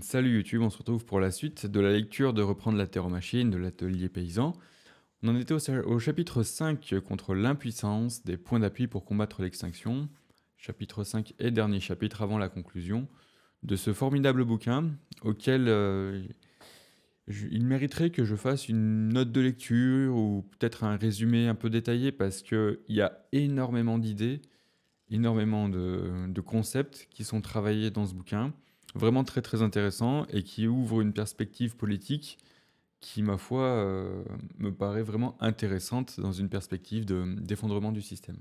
Salut YouTube, on se retrouve pour la suite de la lecture de Reprendre la Terre aux Machines de l'atelier paysan. On en était au, chapitre 5 contre l'impuissance, des points d'appui pour combattre l'extinction. Chapitre 5 et dernier chapitre avant la conclusion de ce formidable bouquin auquel euh, il mériterait que je fasse une note de lecture ou peut-être un résumé un peu détaillé parce qu'il y a énormément d'idées, énormément de, de concepts qui sont travaillés dans ce bouquin vraiment très très intéressant et qui ouvre une perspective politique qui, ma foi, euh, me paraît vraiment intéressante dans une perspective d'effondrement du système.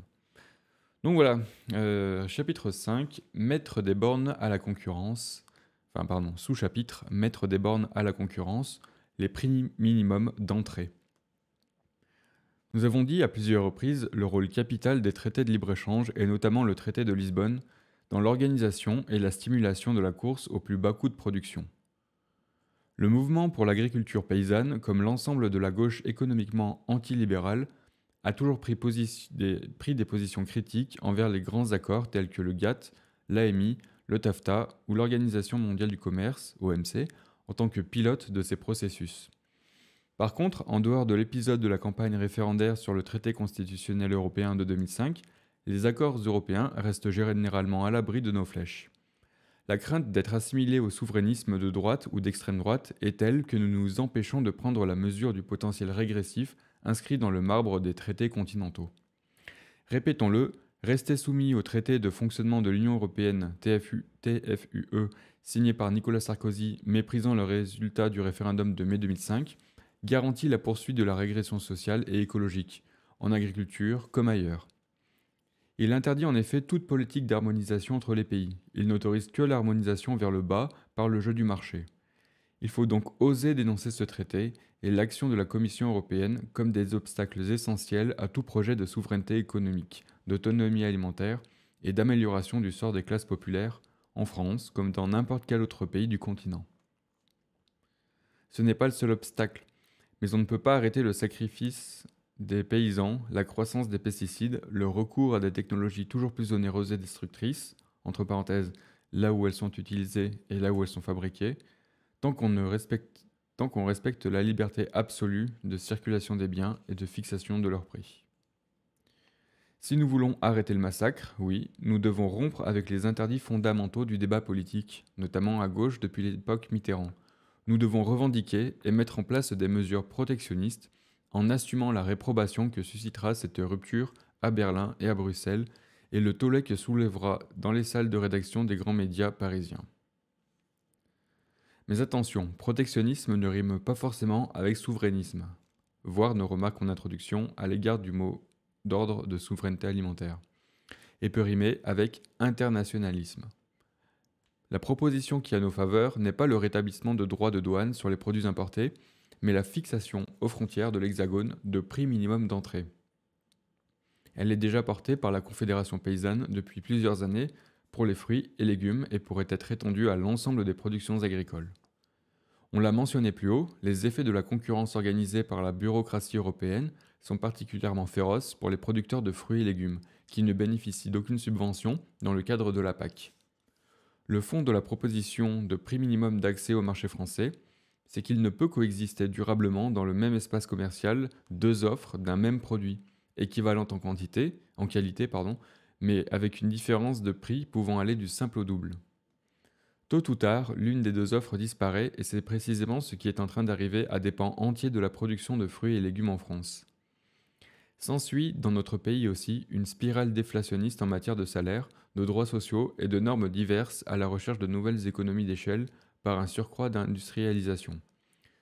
Donc voilà, euh, chapitre 5, mettre des bornes à la concurrence, enfin pardon, sous-chapitre, mettre des bornes à la concurrence, les prix minimums d'entrée. Nous avons dit à plusieurs reprises le rôle capital des traités de libre-échange et notamment le traité de Lisbonne dans l'organisation et la stimulation de la course au plus bas coût de production. Le mouvement pour l'agriculture paysanne, comme l'ensemble de la gauche économiquement antilibérale, a toujours pris, des, positions critiques envers les grands accords tels que le GATT, l'AMI, le TAFTA ou l'Organisation mondiale du commerce, OMC, en tant que pilote de ces processus. Par contre, en dehors de l'épisode de la campagne référendaire sur le traité constitutionnel européen de 2005, les accords européens restent généralement à l'abri de nos flèches. La crainte d'être assimilés au souverainisme de droite ou d'extrême droite est telle que nous nous empêchons de prendre la mesure du potentiel régressif inscrit dans le marbre des traités continentaux. Répétons-le, rester soumis au traité de fonctionnement de l'Union européenne TFUE signé par Nicolas Sarkozy méprisant le résultat du référendum de mai 2005 garantit la poursuite de la régression sociale et écologique, en agriculture comme ailleurs. Il interdit en effet toute politique d'harmonisation entre les pays. Il n'autorise que l'harmonisation vers le bas par le jeu du marché. Il faut donc oser dénoncer ce traité et l'action de la Commission européenne comme des obstacles essentiels à tout projet de souveraineté économique, d'autonomie alimentaire et d'amélioration du sort des classes populaires, en France comme dans n'importe quel autre pays du continent. Ce n'est pas le seul obstacle, mais on ne peut pas arrêter le sacrifice des paysans, la croissance des pesticides, le recours à des technologies toujours plus onéreuses et destructrices, entre parenthèses, là où elles sont utilisées et là où elles sont fabriquées, tant qu'on respecte, tant qu'on respecte la liberté absolue de circulation des biens et de fixation de leur prix. Si nous voulons arrêter le massacre, oui, nous devons rompre avec les interdits fondamentaux du débat politique, notamment à gauche depuis l'époque Mitterrand. Nous devons revendiquer et mettre en place des mesures protectionnistes en assumant la réprobation que suscitera cette rupture à Berlin et à Bruxelles et le tollé que soulèvera dans les salles de rédaction des grands médias parisiens. Mais attention, protectionnisme ne rime pas forcément avec souverainisme. Voir nos remarques en introduction à l'égard du mot d'ordre de souveraineté alimentaire. Et peut rimer avec internationalisme. La proposition qui a nos faveurs n'est pas le rétablissement de droits de douane sur les produits importés, mais la fixation aux frontières de l'Hexagone de prix minimum d'entrée. Elle est déjà portée par la Confédération paysanne depuis plusieurs années pour les fruits et légumes et pourrait être étendue à l'ensemble des productions agricoles. On l'a mentionné plus haut, les effets de la concurrence organisée par la bureaucratie européenne sont particulièrement féroces pour les producteurs de fruits et légumes, qui ne bénéficient d'aucune subvention dans le cadre de la PAC. Le fond de la proposition de prix minimum d'accès au marché français c'est qu'il ne peut coexister durablement dans le même espace commercial deux offres d'un même produit, équivalentes en quantité, en qualité, pardon, mais avec une différence de prix pouvant aller du simple au double. Tôt ou tard, l'une des deux offres disparaît et c'est précisément ce qui est en train d'arriver à des pans entiers de la production de fruits et légumes en France. S'ensuit, dans notre pays aussi, une spirale déflationniste en matière de salaire, de droits sociaux et de normes diverses à la recherche de nouvelles économies d'échelle par un surcroît d'industrialisation,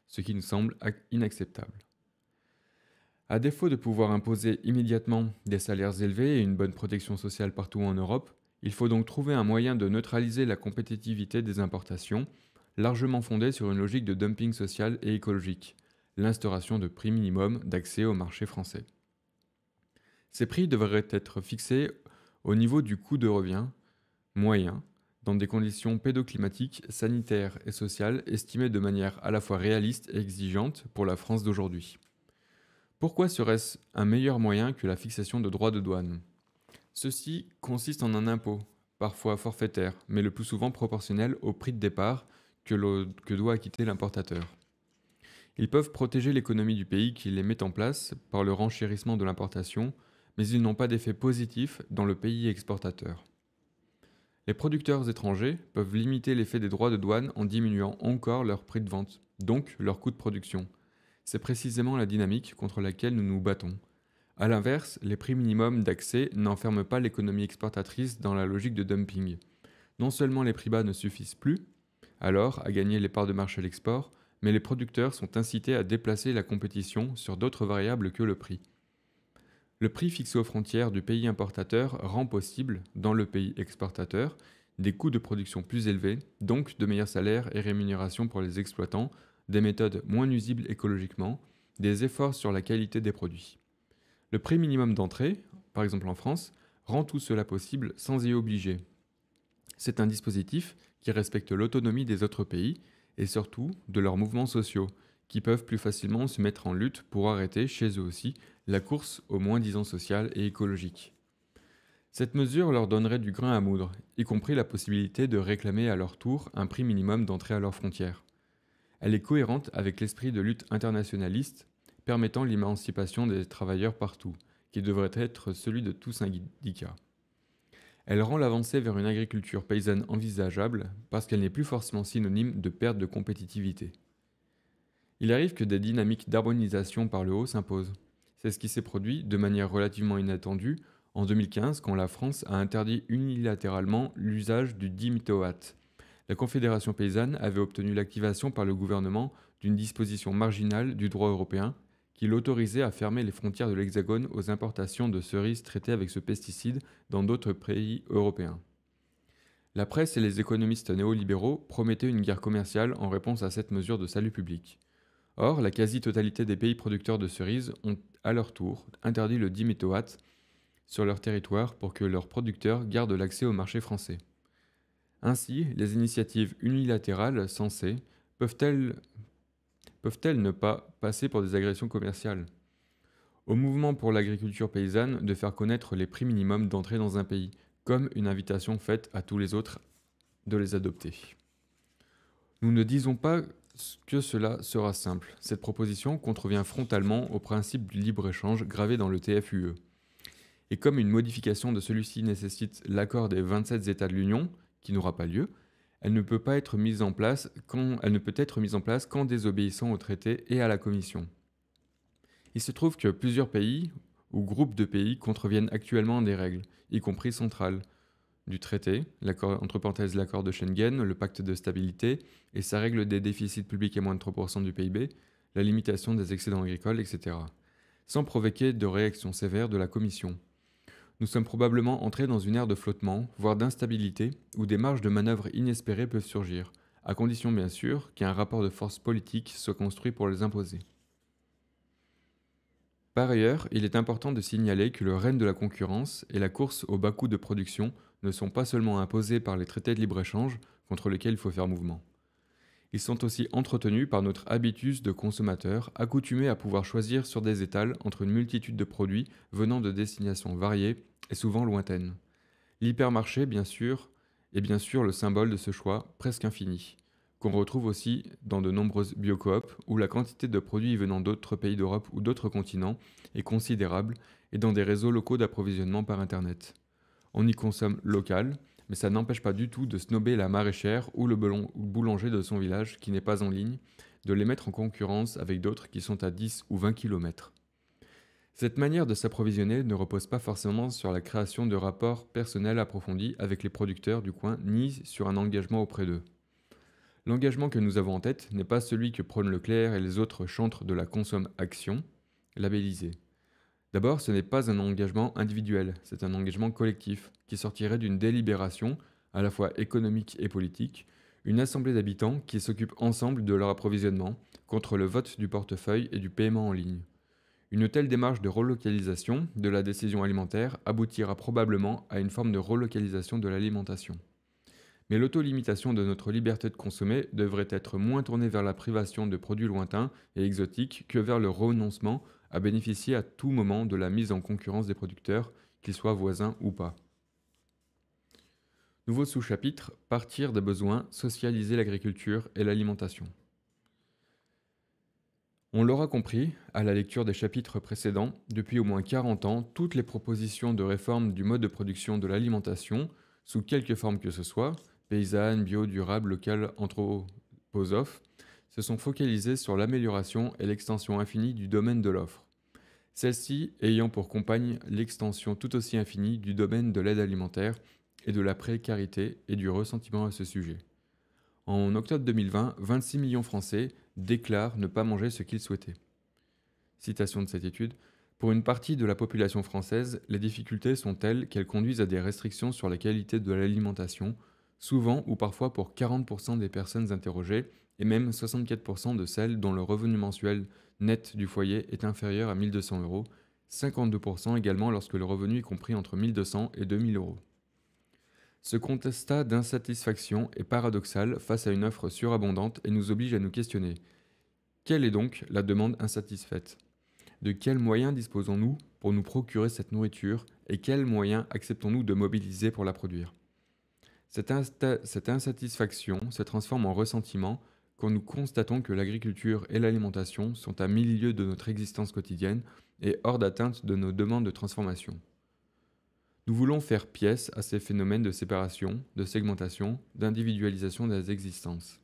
ce qui nous semble inacceptable. À défaut de pouvoir imposer immédiatement des salaires élevés et une bonne protection sociale partout en Europe, il faut donc trouver un moyen de neutraliser la compétitivité des importations, largement fondée sur une logique de dumping social et écologique, l'instauration de prix minimum d'accès au marché français. Ces prix devraient être fixés au niveau du coût de revient moyen dans des conditions pédoclimatiques, sanitaires et sociales estimées de manière à la fois réaliste et exigeante pour la France d'aujourd'hui. Pourquoi serait-ce un meilleur moyen que la fixation de droits de douane Ceci consiste en un impôt, parfois forfaitaire, mais le plus souvent proportionnel au prix de départ que, que doit acquitter l'importateur. Ils peuvent protéger l'économie du pays qui les met en place par le renchérissement de l'importation, mais ils n'ont pas d'effet positif dans le pays exportateur. Les producteurs étrangers peuvent limiter l'effet des droits de douane en diminuant encore leur prix de vente, donc leur coût de production. C'est précisément la dynamique contre laquelle nous nous battons. A l'inverse, les prix minimums d'accès n'enferment pas l'économie exportatrice dans la logique de dumping. Non seulement les prix bas ne suffisent plus, alors à gagner les parts de marché à l'export, mais les producteurs sont incités à déplacer la compétition sur d'autres variables que le prix le prix fixé aux frontières du pays importateur rend possible, dans le pays exportateur, des coûts de production plus élevés, donc de meilleurs salaires et rémunérations pour les exploitants, des méthodes moins nuisibles écologiquement, des efforts sur la qualité des produits. Le prix minimum d'entrée, par exemple en France, rend tout cela possible sans y obliger. C'est un dispositif qui respecte l'autonomie des autres pays et surtout de leurs mouvements sociaux, qui peuvent plus facilement se mettre en lutte pour arrêter chez eux aussi la course au moins-disant social et écologique. Cette mesure leur donnerait du grain à moudre, y compris la possibilité de réclamer à leur tour un prix minimum d'entrée à leurs frontières. Elle est cohérente avec l'esprit de lutte internationaliste permettant l'émancipation des travailleurs partout, qui devrait être celui de tout syndicat. Elle rend l'avancée vers une agriculture paysanne envisageable parce qu'elle n'est plus forcément synonyme de perte de compétitivité il arrive que des dynamiques d'harmonisation par le haut s'imposent. C'est ce qui s'est produit de manière relativement inattendue en 2015 quand la France a interdit unilatéralement l'usage du dimitoate. La Confédération paysanne avait obtenu l'activation par le gouvernement d'une disposition marginale du droit européen qui l'autorisait à fermer les frontières de l'Hexagone aux importations de cerises traitées avec ce pesticide dans d'autres pays européens. La presse et les économistes néolibéraux promettaient une guerre commerciale en réponse à cette mesure de salut public. Or, la quasi-totalité des pays producteurs de cerises ont à leur tour interdit le diméthoate sur leur territoire pour que leurs producteurs gardent l'accès au marché français. Ainsi, les initiatives unilatérales censées peuvent-elles ne pas passer pour des agressions commerciales Au mouvement pour l'agriculture paysanne de faire connaître les prix minimums d'entrée dans un pays, comme une invitation faite à tous les autres de les adopter. Nous ne disons pas que cela sera simple. Cette proposition contrevient frontalement au principe du libre-échange gravé dans le TFUE. Et comme une modification de celui-ci nécessite l'accord des 27 États de l'Union, qui n'aura pas lieu, elle ne peut pas être mise en place qu'en désobéissant au traité et à la Commission. Il se trouve que plusieurs pays ou groupes de pays contreviennent actuellement à des règles, y compris centrales, du traité, entre parenthèses l'accord de Schengen, le pacte de stabilité et sa règle des déficits publics à moins de 3% du PIB, la limitation des excédents agricoles, etc., sans provoquer de réaction sévère de la Commission. Nous sommes probablement entrés dans une ère de flottement, voire d'instabilité, où des marges de manœuvre inespérées peuvent surgir, à condition bien sûr qu'un rapport de force politique soit construit pour les imposer. Par ailleurs, il est important de signaler que le règne de la concurrence et la course au bas coût de production ne sont pas seulement imposés par les traités de libre-échange contre lesquels il faut faire mouvement. Ils sont aussi entretenus par notre habitus de consommateurs accoutumés à pouvoir choisir sur des étals entre une multitude de produits venant de destinations variées et souvent lointaines. L'hypermarché, bien sûr, est bien sûr le symbole de ce choix presque infini qu'on retrouve aussi dans de nombreuses biocoops où la quantité de produits venant d'autres pays d'Europe ou d'autres continents est considérable et dans des réseaux locaux d'approvisionnement par Internet. On y consomme local, mais ça n'empêche pas du tout de snober la maraîchère ou le boulanger de son village qui n'est pas en ligne, de les mettre en concurrence avec d'autres qui sont à 10 ou 20 km. Cette manière de s'approvisionner ne repose pas forcément sur la création de rapports personnels approfondis avec les producteurs du coin ni sur un engagement auprès d'eux. L'engagement que nous avons en tête n'est pas celui que prônent Leclerc et les autres chantres de la consomme-action, labellisée. D'abord, ce n'est pas un engagement individuel, c'est un engagement collectif, qui sortirait d'une délibération, à la fois économique et politique, une assemblée d'habitants qui s'occupe ensemble de leur approvisionnement, contre le vote du portefeuille et du paiement en ligne. Une telle démarche de relocalisation de la décision alimentaire aboutira probablement à une forme de relocalisation de l'alimentation. Mais l'autolimitation de notre liberté de consommer devrait être moins tournée vers la privation de produits lointains et exotiques que vers le renoncement à bénéficier à tout moment de la mise en concurrence des producteurs, qu'ils soient voisins ou pas. Nouveau sous-chapitre Partir des besoins, socialiser l'agriculture et l'alimentation. On l'aura compris, à la lecture des chapitres précédents, depuis au moins 40 ans, toutes les propositions de réforme du mode de production de l'alimentation, sous quelque forme que ce soit, paysannes, bio, durables, locales, anthroposophes, se sont focalisés sur l'amélioration et l'extension infinie du domaine de l'offre. Celle-ci ayant pour compagne l'extension tout aussi infinie du domaine de l'aide alimentaire et de la précarité et du ressentiment à ce sujet. En octobre 2020, 26 millions Français déclarent ne pas manger ce qu'ils souhaitaient. Citation de cette étude. Pour une partie de la population française, les difficultés sont telles qu'elles conduisent à des restrictions sur la qualité de l'alimentation, souvent ou parfois pour 40% des personnes interrogées et même 64% de celles dont le revenu mensuel net du foyer est inférieur à 1200 euros, 52% également lorsque le revenu est compris entre 1200 et 2000 euros. Ce constat d'insatisfaction est paradoxal face à une offre surabondante et nous oblige à nous questionner. Quelle est donc la demande insatisfaite De quels moyens disposons-nous pour nous procurer cette nourriture et quels moyens acceptons-nous de mobiliser pour la produire cette, insatisfaction se transforme en ressentiment quand nous constatons que l'agriculture et l'alimentation sont à milieu de notre existence quotidienne et hors d'atteinte de nos demandes de transformation. Nous voulons faire pièce à ces phénomènes de séparation, de segmentation, d'individualisation des existences.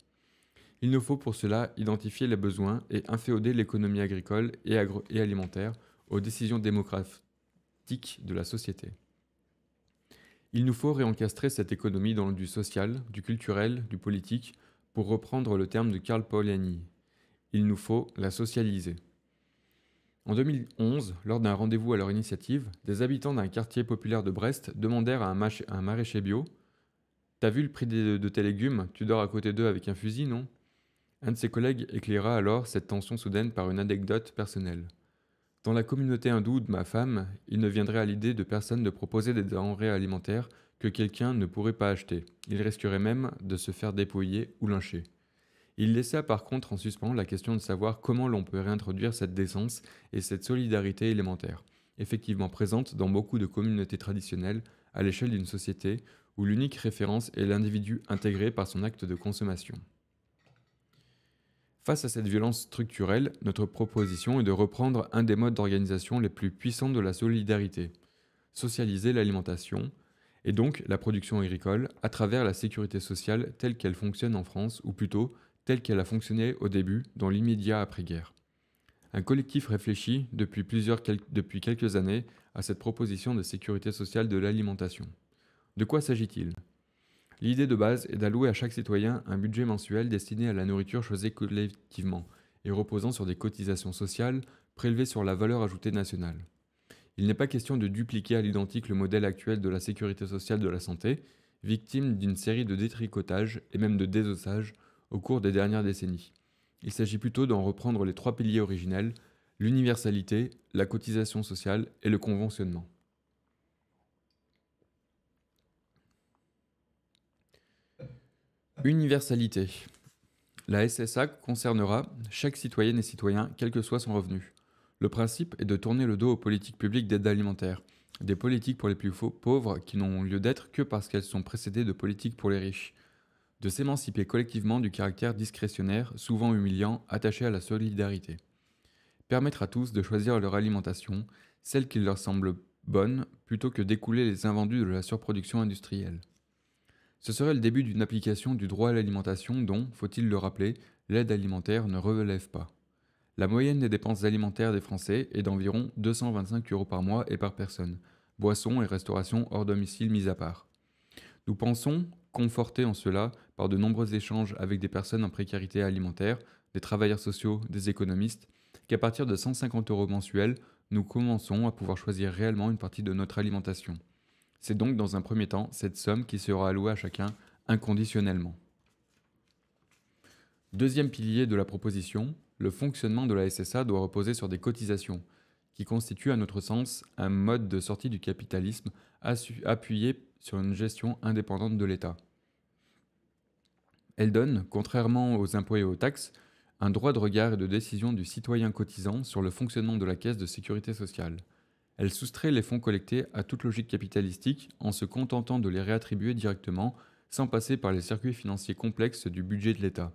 Il nous faut pour cela identifier les besoins et inféoder l'économie agricole et alimentaire aux décisions démocratiques de la société. Il nous faut réencastrer cette économie dans le du social, du culturel, du politique, pour reprendre le terme de Karl Polanyi. Il nous faut la socialiser. En 2011, lors d'un rendez-vous à leur initiative, des habitants d'un quartier populaire de Brest demandèrent à un, un maraîcher bio T'as vu le prix de tes légumes Tu dors à côté d'eux avec un fusil, non Un de ses collègues éclaira alors cette tension soudaine par une anecdote personnelle. Dans la communauté hindoue de ma femme, il ne viendrait à l'idée de personne de proposer des denrées alimentaires que quelqu'un ne pourrait pas acheter. Il risquerait même de se faire dépouiller ou lyncher. Il laissa par contre en suspens la question de savoir comment l'on peut réintroduire cette décence et cette solidarité élémentaire, effectivement présente dans beaucoup de communautés traditionnelles à l'échelle d'une société où l'unique référence est l'individu intégré par son acte de consommation. Face à cette violence structurelle, notre proposition est de reprendre un des modes d'organisation les plus puissants de la solidarité, socialiser l'alimentation, et donc la production agricole, à travers la sécurité sociale telle qu'elle fonctionne en France, ou plutôt telle qu'elle a fonctionné au début, dans l'immédiat après-guerre. Un collectif réfléchit depuis, depuis quelques années à cette proposition de sécurité sociale de l'alimentation. De quoi s'agit-il L'idée de base est d'allouer à chaque citoyen un budget mensuel destiné à la nourriture choisie collectivement et reposant sur des cotisations sociales prélevées sur la valeur ajoutée nationale. Il n'est pas question de dupliquer à l'identique le modèle actuel de la sécurité sociale de la santé, victime d'une série de détricotages et même de désossages au cours des dernières décennies. Il s'agit plutôt d'en reprendre les trois piliers originels, l'universalité, la cotisation sociale et le conventionnement. Universalité. La SSA concernera chaque citoyenne et citoyen, quel que soit son revenu. Le principe est de tourner le dos aux politiques publiques d'aide alimentaire, des politiques pour les plus pauvres qui n'ont lieu d'être que parce qu'elles sont précédées de politiques pour les riches, de s'émanciper collectivement du caractère discrétionnaire, souvent humiliant, attaché à la solidarité. Permettre à tous de choisir leur alimentation, celle qui leur semble bonne, plutôt que d'écouler les invendus de la surproduction industrielle. Ce serait le début d'une application du droit à l'alimentation dont, faut-il le rappeler, l'aide alimentaire ne relève pas. La moyenne des dépenses alimentaires des Français est d'environ 225 euros par mois et par personne, boissons et restauration hors domicile mis à part. Nous pensons, confortés en cela par de nombreux échanges avec des personnes en précarité alimentaire, des travailleurs sociaux, des économistes, qu'à partir de 150 euros mensuels, nous commençons à pouvoir choisir réellement une partie de notre alimentation. C'est donc dans un premier temps cette somme qui sera allouée à chacun inconditionnellement. Deuxième pilier de la proposition, le fonctionnement de la SSA doit reposer sur des cotisations, qui constituent à notre sens un mode de sortie du capitalisme appuyé sur une gestion indépendante de l'État. Elle donne, contrairement aux impôts et aux taxes, un droit de regard et de décision du citoyen cotisant sur le fonctionnement de la caisse de sécurité sociale elle soustrait les fonds collectés à toute logique capitalistique en se contentant de les réattribuer directement sans passer par les circuits financiers complexes du budget de l'État.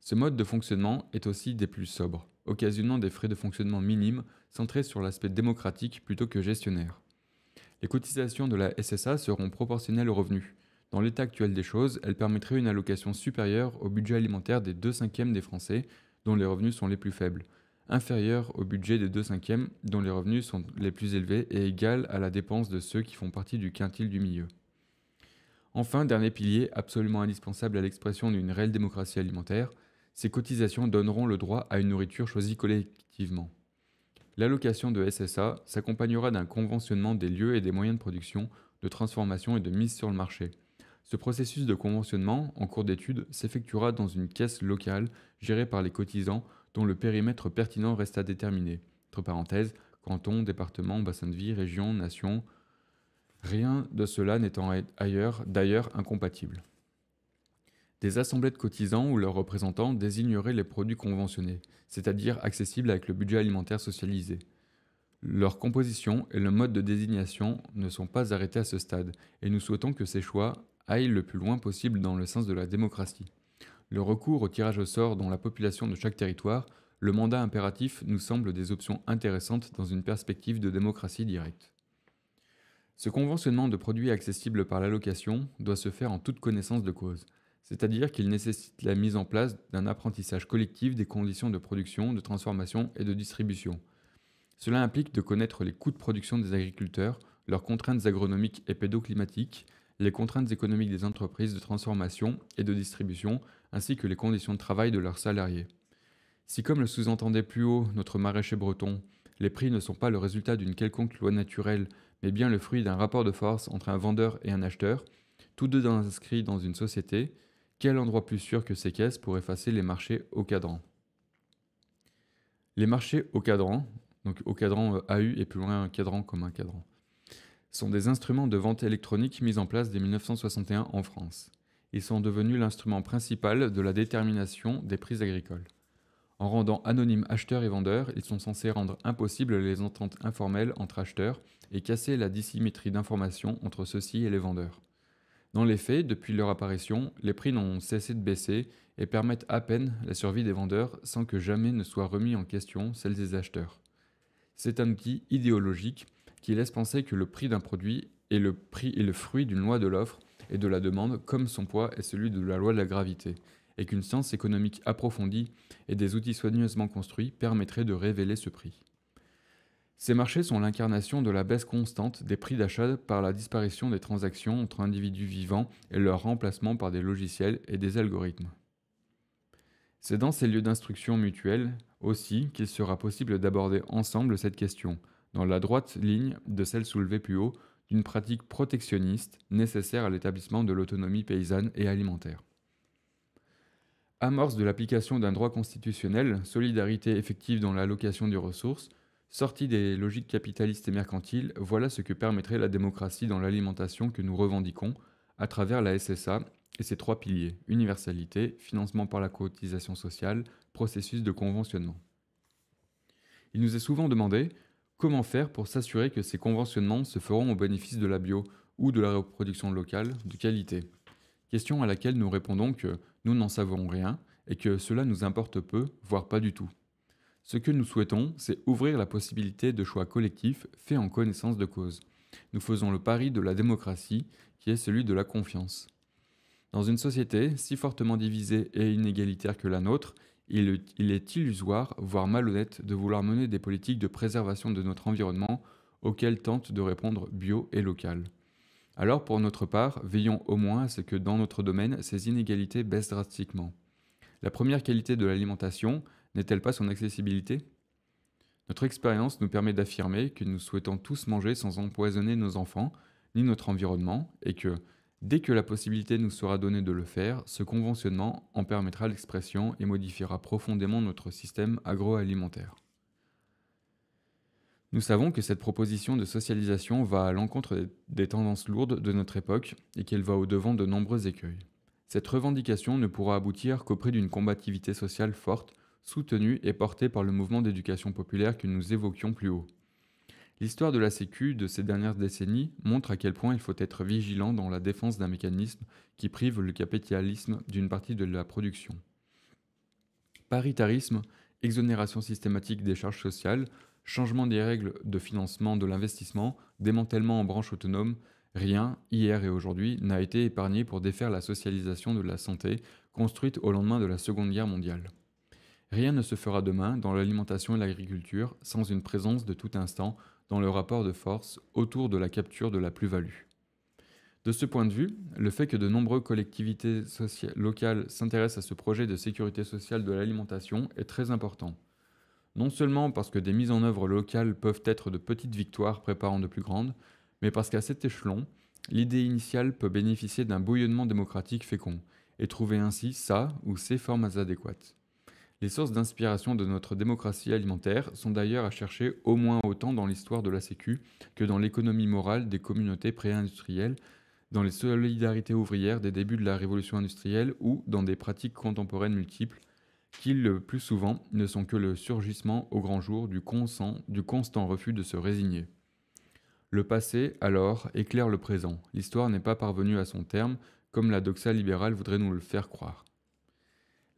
Ce mode de fonctionnement est aussi des plus sobres, occasionnant des frais de fonctionnement minimes centrés sur l'aspect démocratique plutôt que gestionnaire. Les cotisations de la SSA seront proportionnelles aux revenus. Dans l'état actuel des choses, elles permettraient une allocation supérieure au budget alimentaire des deux cinquièmes des Français, dont les revenus sont les plus faibles, inférieur au budget des deux cinquièmes dont les revenus sont les plus élevés et égal à la dépense de ceux qui font partie du quintile du milieu. Enfin, dernier pilier absolument indispensable à l'expression d'une réelle démocratie alimentaire, ces cotisations donneront le droit à une nourriture choisie collectivement. L'allocation de SSA s'accompagnera d'un conventionnement des lieux et des moyens de production, de transformation et de mise sur le marché. Ce processus de conventionnement, en cours d'étude, s'effectuera dans une caisse locale gérée par les cotisants dont le périmètre pertinent reste à déterminer. Entre parenthèses, canton, département, bassin de vie, région, nation, rien de cela n'étant ailleurs d'ailleurs incompatible. Des assemblées de cotisants ou leurs représentants désigneraient les produits conventionnés, c'est-à-dire accessibles avec le budget alimentaire socialisé. Leur composition et le mode de désignation ne sont pas arrêtés à ce stade, et nous souhaitons que ces choix aillent le plus loin possible dans le sens de la démocratie le recours au tirage au sort dans la population de chaque territoire, le mandat impératif nous semble des options intéressantes dans une perspective de démocratie directe. Ce conventionnement de produits accessibles par l'allocation doit se faire en toute connaissance de cause, c'est-à-dire qu'il nécessite la mise en place d'un apprentissage collectif des conditions de production, de transformation et de distribution. Cela implique de connaître les coûts de production des agriculteurs, leurs contraintes agronomiques et pédoclimatiques, les contraintes économiques des entreprises de transformation et de distribution, ainsi que les conditions de travail de leurs salariés. Si, comme le sous-entendait plus haut notre maraîcher breton, les prix ne sont pas le résultat d'une quelconque loi naturelle, mais bien le fruit d'un rapport de force entre un vendeur et un acheteur, tous deux inscrits dans une société, quel endroit plus sûr que ces caisses pour effacer les marchés au cadran Les marchés au cadran, donc au cadran euh, AU et plus loin un cadran comme un cadran, sont des instruments de vente électronique mis en place dès 1961 en France. Ils sont devenus l'instrument principal de la détermination des prix agricoles. En rendant anonymes acheteurs et vendeurs, ils sont censés rendre impossibles les ententes informelles entre acheteurs et casser la dissymétrie d'informations entre ceux-ci et les vendeurs. Dans les faits, depuis leur apparition, les prix n'ont cessé de baisser et permettent à peine la survie des vendeurs sans que jamais ne soit remis en question celle des acheteurs. C'est un outil idéologique qui laisse penser que le prix d'un produit est le, prix, le fruit d'une loi de l'offre et de la demande comme son poids est celui de la loi de la gravité, et qu'une science économique approfondie et des outils soigneusement construits permettraient de révéler ce prix. Ces marchés sont l'incarnation de la baisse constante des prix d'achat par la disparition des transactions entre individus vivants et leur remplacement par des logiciels et des algorithmes. C'est dans ces lieux d'instruction mutuelle aussi qu'il sera possible d'aborder ensemble cette question, dans la droite ligne de celle soulevée plus haut, d'une pratique protectionniste nécessaire à l'établissement de l'autonomie paysanne et alimentaire. Amorce de l'application d'un droit constitutionnel, solidarité effective dans l'allocation des ressources, sortie des logiques capitalistes et mercantiles, voilà ce que permettrait la démocratie dans l'alimentation que nous revendiquons à travers la SSA et ses trois piliers, universalité, financement par la cotisation sociale, processus de conventionnement. Il nous est souvent demandé Comment faire pour s'assurer que ces conventionnements se feront au bénéfice de la bio ou de la reproduction locale de qualité Question à laquelle nous répondons que nous n'en savons rien et que cela nous importe peu, voire pas du tout. Ce que nous souhaitons, c'est ouvrir la possibilité de choix collectifs faits en connaissance de cause. Nous faisons le pari de la démocratie, qui est celui de la confiance. Dans une société si fortement divisée et inégalitaire que la nôtre, il, est illusoire, voire malhonnête, de vouloir mener des politiques de préservation de notre environnement auxquelles tentent de répondre bio et local. Alors pour notre part, veillons au moins à ce que dans notre domaine, ces inégalités baissent drastiquement. La première qualité de l'alimentation n'est-elle pas son accessibilité Notre expérience nous permet d'affirmer que nous souhaitons tous manger sans empoisonner nos enfants ni notre environnement et que, Dès que la possibilité nous sera donnée de le faire, ce conventionnement en permettra l'expression et modifiera profondément notre système agroalimentaire. Nous savons que cette proposition de socialisation va à l'encontre des tendances lourdes de notre époque et qu'elle va au-devant de nombreux écueils. Cette revendication ne pourra aboutir qu'au prix d'une combativité sociale forte, soutenue et portée par le mouvement d'éducation populaire que nous évoquions plus haut. L'histoire de la Sécu de ces dernières décennies montre à quel point il faut être vigilant dans la défense d'un mécanisme qui prive le capitalisme d'une partie de la production. Paritarisme, exonération systématique des charges sociales, changement des règles de financement de l'investissement, démantèlement en branche autonome, rien, hier et aujourd'hui, n'a été épargné pour défaire la socialisation de la santé construite au lendemain de la Seconde Guerre mondiale. Rien ne se fera demain dans l'alimentation et l'agriculture sans une présence de tout instant dans le rapport de force autour de la capture de la plus-value. De ce point de vue, le fait que de nombreuses collectivités locales s'intéressent à ce projet de sécurité sociale de l'alimentation est très important. Non seulement parce que des mises en œuvre locales peuvent être de petites victoires préparant de plus grandes, mais parce qu'à cet échelon, l'idée initiale peut bénéficier d'un bouillonnement démocratique fécond, et trouver ainsi sa ou ses formes adéquates. Les sources d'inspiration de notre démocratie alimentaire sont d'ailleurs à chercher au moins autant dans l'histoire de la Sécu que dans l'économie morale des communautés pré-industrielles, dans les solidarités ouvrières des débuts de la révolution industrielle ou dans des pratiques contemporaines multiples qui, le plus souvent, ne sont que le surgissement au grand jour du, consent, du constant refus de se résigner. Le passé, alors, éclaire le présent. L'histoire n'est pas parvenue à son terme, comme la doxa libérale voudrait nous le faire croire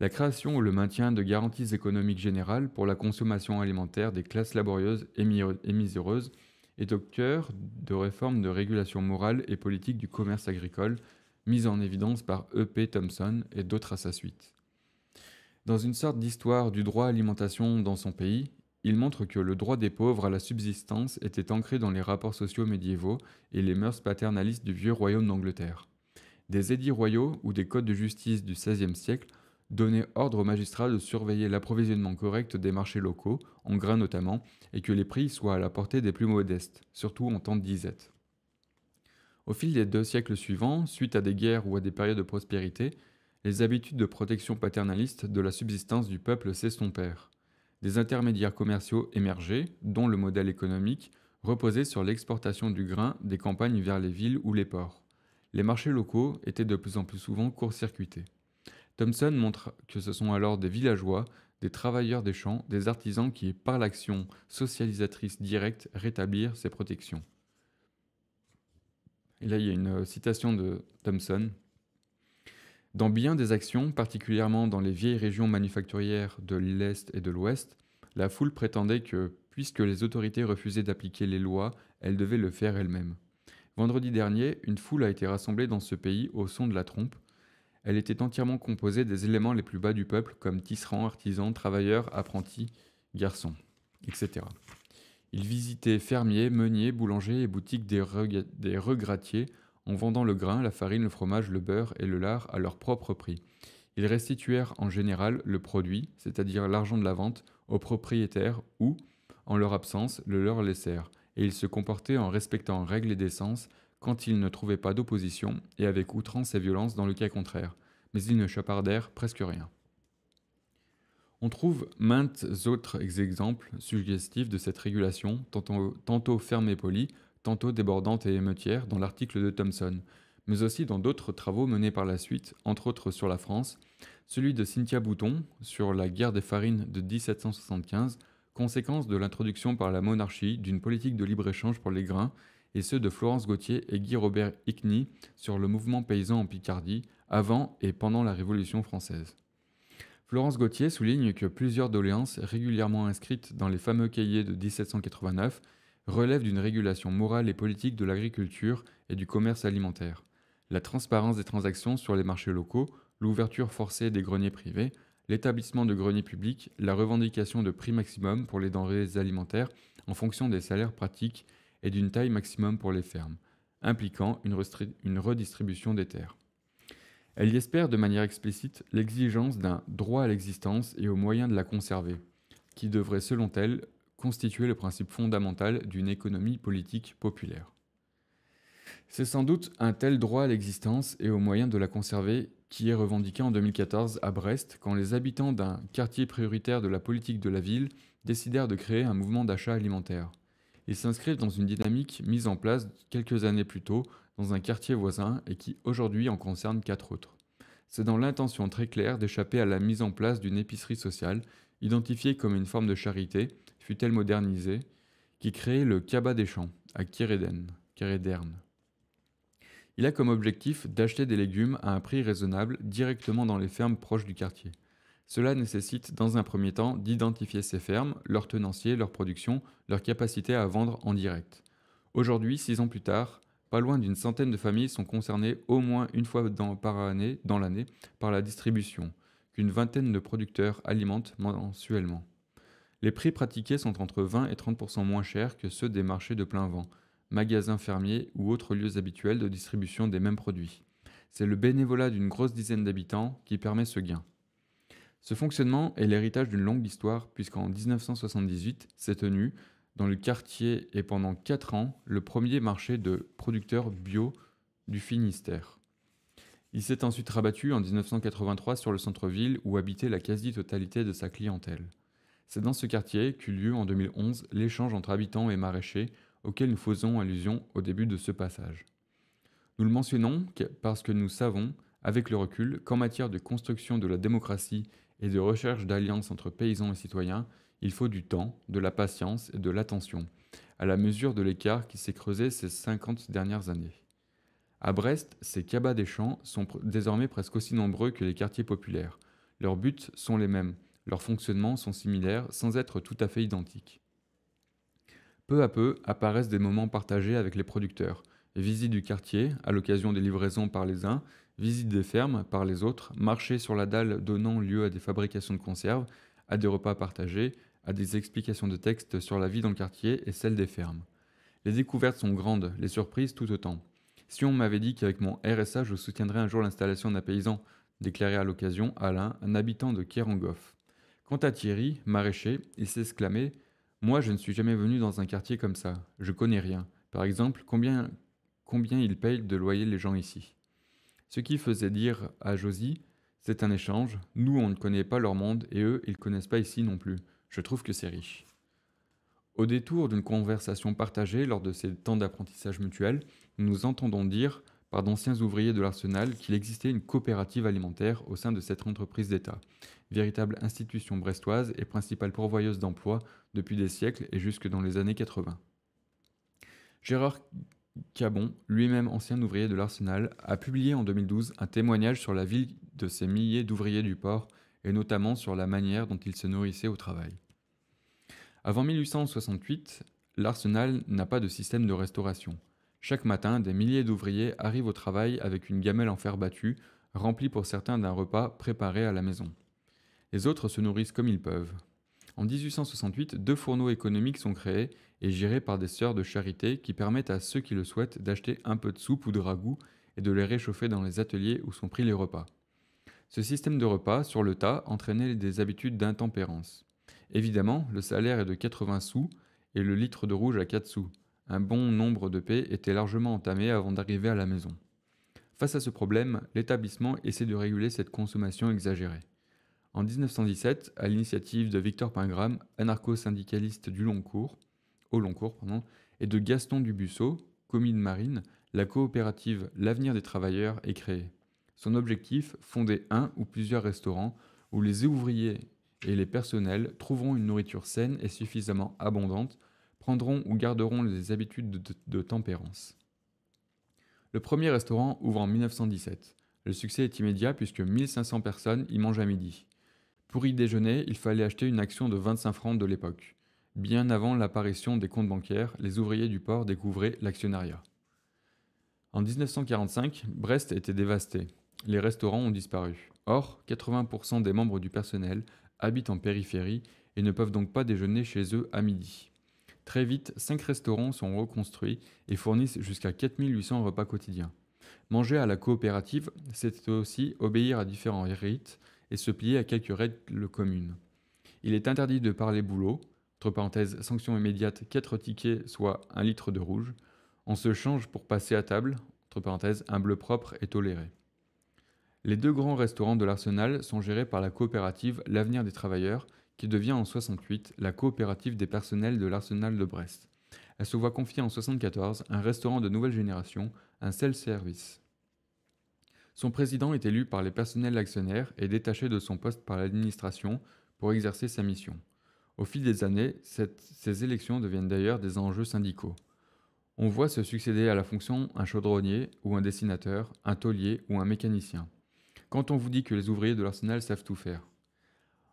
la création ou le maintien de garanties économiques générales pour la consommation alimentaire des classes laborieuses et miséreuses est au cœur de réformes de régulation morale et politique du commerce agricole, mises en évidence par E.P. Thompson et d'autres à sa suite. Dans une sorte d'histoire du droit à l'alimentation dans son pays, il montre que le droit des pauvres à la subsistance était ancré dans les rapports sociaux médiévaux et les mœurs paternalistes du vieux royaume d'Angleterre. Des édits royaux ou des codes de justice du XVIe siècle donner ordre aux magistrats de surveiller l'approvisionnement correct des marchés locaux, en grains notamment, et que les prix soient à la portée des plus modestes, surtout en temps de disette. Au fil des deux siècles suivants, suite à des guerres ou à des périodes de prospérité, les habitudes de protection paternaliste de la subsistance du peuple s'estompèrent. Des intermédiaires commerciaux émergeaient, dont le modèle économique reposait sur l'exportation du grain des campagnes vers les villes ou les ports. Les marchés locaux étaient de plus en plus souvent court-circuités. Thomson montre que ce sont alors des villageois, des travailleurs des champs, des artisans qui, par l'action socialisatrice directe, rétablirent ces protections. Et là, il y a une euh, citation de Thomson. Dans bien des actions, particulièrement dans les vieilles régions manufacturières de l'Est et de l'Ouest, la foule prétendait que, puisque les autorités refusaient d'appliquer les lois, elles devaient le faire elles-mêmes. Vendredi dernier, une foule a été rassemblée dans ce pays au son de la trompe, elle était entièrement composée des éléments les plus bas du peuple, comme tisserands, artisans, travailleurs, apprentis, garçons, etc. Ils visitaient fermiers, meuniers, boulangers et boutiques des, regrattiers en vendant le grain, la farine, le fromage, le beurre et le lard à leur propre prix. Ils restituèrent en général le produit, c'est-à-dire l'argent de la vente, aux propriétaires ou, en leur absence, le leur laissèrent, et ils se comportaient en respectant règles et décences quand il ne trouvait pas d'opposition, et avec outrance et violence dans le cas contraire, mais ils ne chapardèrent presque rien. On trouve maintes autres exemples suggestifs de cette régulation, tantôt, tantôt ferme et polie, tantôt débordante et émeutière, dans l'article de Thomson, mais aussi dans d'autres travaux menés par la suite, entre autres sur la France, celui de Cynthia Bouton sur la guerre des farines de 1775, conséquence de l'introduction par la monarchie d'une politique de libre-échange pour les grains et ceux de Florence Gauthier et Guy-Robert Hickny sur le mouvement paysan en Picardie avant et pendant la Révolution française. Florence Gauthier souligne que plusieurs doléances régulièrement inscrites dans les fameux cahiers de 1789 relèvent d'une régulation morale et politique de l'agriculture et du commerce alimentaire. La transparence des transactions sur les marchés locaux, l'ouverture forcée des greniers privés, l'établissement de greniers publics, la revendication de prix maximum pour les denrées alimentaires en fonction des salaires pratiques et d'une taille maximum pour les fermes, impliquant une, redistribution des terres. Elle y espère de manière explicite l'exigence d'un droit à l'existence et aux moyens de la conserver, qui devrait selon elle constituer le principe fondamental d'une économie politique populaire. C'est sans doute un tel droit à l'existence et aux moyens de la conserver qui est revendiqué en 2014 à Brest quand les habitants d'un quartier prioritaire de la politique de la ville décidèrent de créer un mouvement d'achat alimentaire. Ils s'inscrivent dans une dynamique mise en place quelques années plus tôt dans un quartier voisin et qui aujourd'hui en concerne quatre autres. C'est dans l'intention très claire d'échapper à la mise en place d'une épicerie sociale, identifiée comme une forme de charité, fut-elle modernisée, qui crée le Cabas des Champs à Kéréden, Il a comme objectif d'acheter des légumes à un prix raisonnable directement dans les fermes proches du quartier. Cela nécessite dans un premier temps d'identifier ces fermes, leurs tenanciers, leur production, leur capacité à vendre en direct. Aujourd'hui, six ans plus tard, pas loin d'une centaine de familles sont concernées au moins une fois par année, dans l'année par la distribution, qu'une vingtaine de producteurs alimentent mensuellement. Les prix pratiqués sont entre 20 et 30% moins chers que ceux des marchés de plein vent, magasins fermiers ou autres lieux habituels de distribution des mêmes produits. C'est le bénévolat d'une grosse dizaine d'habitants qui permet ce gain. Ce fonctionnement est l'héritage d'une longue histoire, puisqu'en 1978 s'est tenu, dans le quartier et pendant 4 ans, le premier marché de producteurs bio du Finistère. Il s'est ensuite rabattu en 1983 sur le centre-ville où habitait la quasi-totalité de sa clientèle. C'est dans ce quartier qu'eut lieu en 2011 l'échange entre habitants et maraîchers auquel nous faisons allusion au début de ce passage. Nous le mentionnons parce que nous savons, avec le recul, qu'en matière de construction de la démocratie et de recherche d'alliances entre paysans et citoyens, il faut du temps, de la patience et de l'attention, à la mesure de l'écart qui s'est creusé ces 50 dernières années. À Brest, ces cabas des champs sont désormais presque aussi nombreux que les quartiers populaires. Leurs buts sont les mêmes, leurs fonctionnements sont similaires sans être tout à fait identiques. Peu à peu apparaissent des moments partagés avec les producteurs, visites du quartier à l'occasion des livraisons par les uns visite des fermes par les autres, marché sur la dalle donnant lieu à des fabrications de conserves, à des repas partagés, à des explications de textes sur la vie dans le quartier et celle des fermes. Les découvertes sont grandes, les surprises tout autant. Si on m'avait dit qu'avec mon RSA je soutiendrais un jour l'installation d'un paysan, déclarait à l'occasion Alain, un habitant de Kérangoff. Quant à Thierry, maraîcher, il s'exclamait Moi je ne suis jamais venu dans un quartier comme ça, je connais rien. Par exemple, combien, combien il payent de loyer les gens ici ce qui faisait dire à Josie C'est un échange, nous on ne connaît pas leur monde et eux ils ne connaissent pas ici non plus. Je trouve que c'est riche. Au détour d'une conversation partagée lors de ces temps d'apprentissage mutuel, nous entendons dire par d'anciens ouvriers de l'arsenal qu'il existait une coopérative alimentaire au sein de cette entreprise d'État, véritable institution brestoise et principale pourvoyeuse d'emplois depuis des siècles et jusque dans les années 80. Gérard Cabon, lui-même ancien ouvrier de l'Arsenal, a publié en 2012 un témoignage sur la vie de ces milliers d'ouvriers du port et notamment sur la manière dont ils se nourrissaient au travail. Avant 1868, l'Arsenal n'a pas de système de restauration. Chaque matin, des milliers d'ouvriers arrivent au travail avec une gamelle en fer battu, remplie pour certains d'un repas préparé à la maison. Les autres se nourrissent comme ils peuvent. En 1868, deux fourneaux économiques sont créés et gérés par des sœurs de charité qui permettent à ceux qui le souhaitent d'acheter un peu de soupe ou de ragoût et de les réchauffer dans les ateliers où sont pris les repas. Ce système de repas, sur le tas, entraînait des habitudes d'intempérance. Évidemment, le salaire est de 80 sous et le litre de rouge à 4 sous. Un bon nombre de paix était largement entamé avant d'arriver à la maison. Face à ce problème, l'établissement essaie de réguler cette consommation exagérée. En 1917, à l'initiative de Victor Pingram, anarcho-syndicaliste du long au long et de Gaston Dubusseau, commis de marine, la coopérative L'Avenir des Travailleurs est créée. Son objectif, fonder un ou plusieurs restaurants où les ouvriers et les personnels trouveront une nourriture saine et suffisamment abondante, prendront ou garderont les habitudes de tempérance. Le premier restaurant ouvre en 1917. Le succès est immédiat puisque 1500 personnes y mangent à midi. Pour y déjeuner, il fallait acheter une action de 25 francs de l'époque. Bien avant l'apparition des comptes bancaires, les ouvriers du port découvraient l'actionnariat. En 1945, Brest était dévastée. Les restaurants ont disparu. Or, 80% des membres du personnel habitent en périphérie et ne peuvent donc pas déjeuner chez eux à midi. Très vite, 5 restaurants sont reconstruits et fournissent jusqu'à 4800 repas quotidiens. Manger à la coopérative, c'est aussi obéir à différents rites et se plier à quelques règles communes. Il est interdit de parler boulot, entre parenthèses, sanction immédiate 4 tickets, soit 1 litre de rouge. On se change pour passer à table, entre parenthèses, un bleu propre est toléré. Les deux grands restaurants de l'Arsenal sont gérés par la coopérative L'Avenir des Travailleurs, qui devient en 68 la coopérative des personnels de l'Arsenal de Brest. Elle se voit confier en 74 un restaurant de nouvelle génération, un self-service. Son président est élu par les personnels actionnaires et détaché de son poste par l'administration pour exercer sa mission. Au fil des années, ces élections deviennent d'ailleurs des enjeux syndicaux. On voit se succéder à la fonction un chaudronnier ou un dessinateur, un taulier ou un mécanicien. Quand on vous dit que les ouvriers de l'arsenal savent tout faire.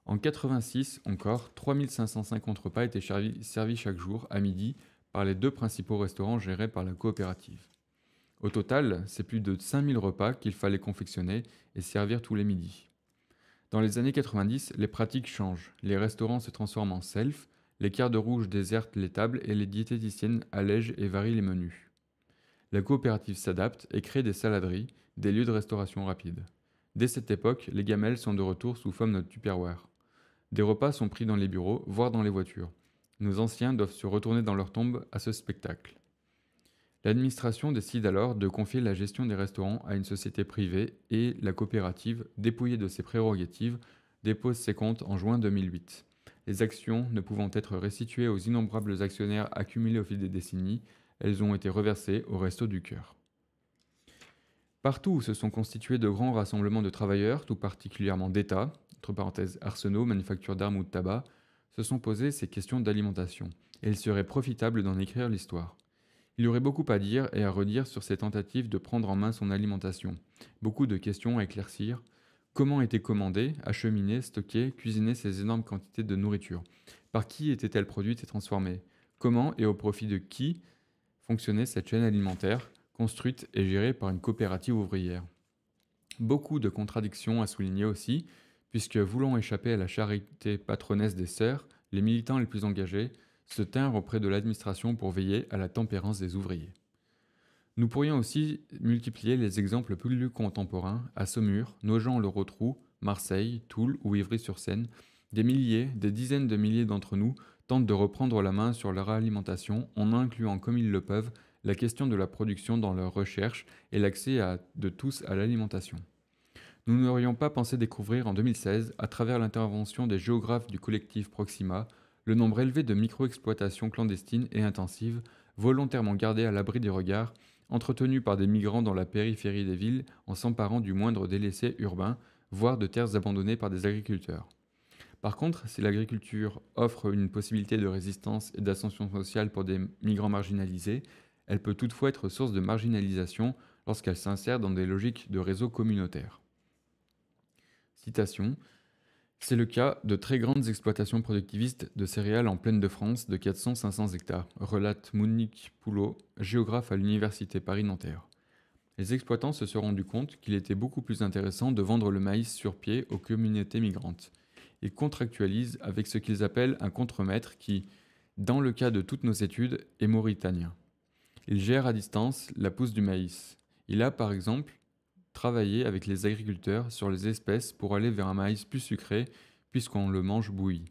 En 86 encore, 3550 repas étaient servis chaque jour à midi par les deux principaux restaurants gérés par la coopérative. Au total, c'est plus de 5000 repas qu'il fallait confectionner et servir tous les midis. Dans les années 90, les pratiques changent, les restaurants se transforment en self, les cartes rouges désertent les tables et les diététiciennes allègent et varient les menus. La coopérative s'adapte et crée des saladeries, des lieux de restauration rapide. Dès cette époque, les gamelles sont de retour sous forme de tupperware. Des repas sont pris dans les bureaux, voire dans les voitures. Nos anciens doivent se retourner dans leur tombe à ce spectacle. L'administration décide alors de confier la gestion des restaurants à une société privée et la coopérative, dépouillée de ses prérogatives, dépose ses comptes en juin 2008. Les actions ne pouvant être restituées aux innombrables actionnaires accumulés au fil des décennies, elles ont été reversées au Resto du Cœur. Partout où se sont constitués de grands rassemblements de travailleurs, tout particulièrement d'États, entre parenthèses arsenaux, manufactures d'armes ou de tabac, se sont posées ces questions d'alimentation, et il serait profitable d'en écrire l'histoire. Il y aurait beaucoup à dire et à redire sur ses tentatives de prendre en main son alimentation. Beaucoup de questions à éclaircir. Comment étaient commandées, acheminées, stockées, cuisinées ces énormes quantités de nourriture Par qui étaient-elles produites et transformées Comment et au profit de qui fonctionnait cette chaîne alimentaire, construite et gérée par une coopérative ouvrière Beaucoup de contradictions à souligner aussi, puisque voulant échapper à la charité patronesse des sœurs, les militants les plus engagés se tinrent auprès de l'administration pour veiller à la tempérance des ouvriers. Nous pourrions aussi multiplier les exemples plus contemporains à Saumur, Nogent-le-Rotrou, Marseille, Toul ou Ivry-sur-Seine. Des milliers, des dizaines de milliers d'entre nous tentent de reprendre la main sur leur alimentation en incluant comme ils le peuvent la question de la production dans leurs recherches et l'accès de tous à l'alimentation. Nous n'aurions pas pensé découvrir en 2016, à travers l'intervention des géographes du collectif Proxima, le nombre élevé de micro-exploitations clandestines et intensives, volontairement gardées à l'abri des regards, entretenues par des migrants dans la périphérie des villes en s'emparant du moindre délaissé urbain, voire de terres abandonnées par des agriculteurs. Par contre, si l'agriculture offre une possibilité de résistance et d'ascension sociale pour des migrants marginalisés, elle peut toutefois être source de marginalisation lorsqu'elle s'insère dans des logiques de réseaux communautaires. Citation c'est le cas de très grandes exploitations productivistes de céréales en plaine de France de 400-500 hectares, relate Monique Poulot, géographe à l'Université Paris-Nanterre. Les exploitants se sont rendus compte qu'il était beaucoup plus intéressant de vendre le maïs sur pied aux communautés migrantes. Ils contractualisent avec ce qu'ils appellent un contremaître qui, dans le cas de toutes nos études, est mauritanien. Il gère à distance la pousse du maïs. Il a, par exemple, travailler avec les agriculteurs sur les espèces pour aller vers un maïs plus sucré puisqu'on le mange bouilli.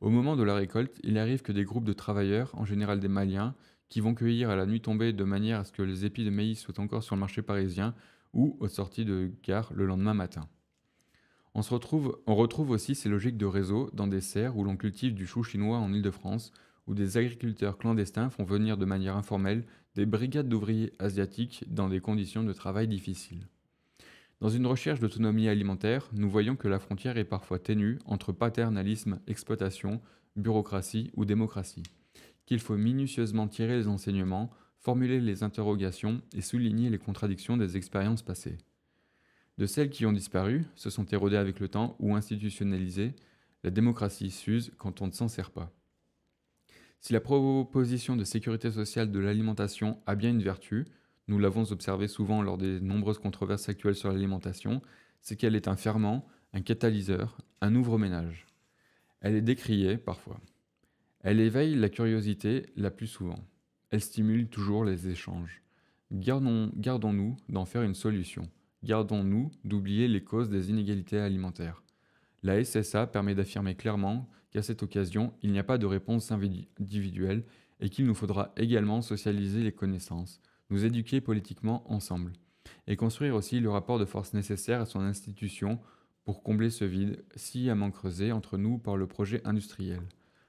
Au moment de la récolte, il arrive que des groupes de travailleurs, en général des Maliens, qui vont cueillir à la nuit tombée de manière à ce que les épis de maïs soient encore sur le marché parisien ou aux sorties de gare le lendemain matin. On, se retrouve, on retrouve aussi ces logiques de réseau dans des serres où l'on cultive du chou chinois en Île-de-France où des agriculteurs clandestins font venir de manière informelle des brigades d'ouvriers asiatiques dans des conditions de travail difficiles. Dans une recherche d'autonomie alimentaire, nous voyons que la frontière est parfois ténue entre paternalisme, exploitation, bureaucratie ou démocratie, qu'il faut minutieusement tirer les enseignements, formuler les interrogations et souligner les contradictions des expériences passées. De celles qui ont disparu, se sont érodées avec le temps ou institutionnalisées, la démocratie s'use quand on ne s'en sert pas. Si la proposition de sécurité sociale de l'alimentation a bien une vertu, nous l'avons observé souvent lors des nombreuses controverses actuelles sur l'alimentation, c'est qu'elle est un ferment, un catalyseur, un ouvre-ménage. Elle est décriée parfois. Elle éveille la curiosité la plus souvent. Elle stimule toujours les échanges. Gardons-nous d'en faire une solution. Gardons-nous d'oublier les causes des inégalités alimentaires. La SSA permet d'affirmer clairement qu'à cette occasion, il n'y a pas de réponse individuelle et qu'il nous faudra également socialiser les connaissances, nous éduquer politiquement ensemble, et construire aussi le rapport de force nécessaire à son institution pour combler ce vide sciemment creusé entre nous par le projet industriel.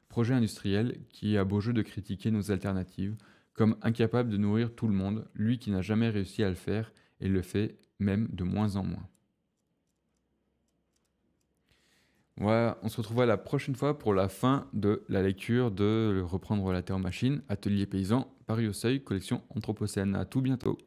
Projet industriel qui a beau jeu de critiquer nos alternatives, comme incapable de nourrir tout le monde, lui qui n'a jamais réussi à le faire et le fait même de moins en moins. Voilà, on se retrouve à la prochaine fois pour la fin de la lecture de Reprendre la Terre en Machine, Atelier paysan, Paris au seuil, collection Anthropocène. À tout bientôt.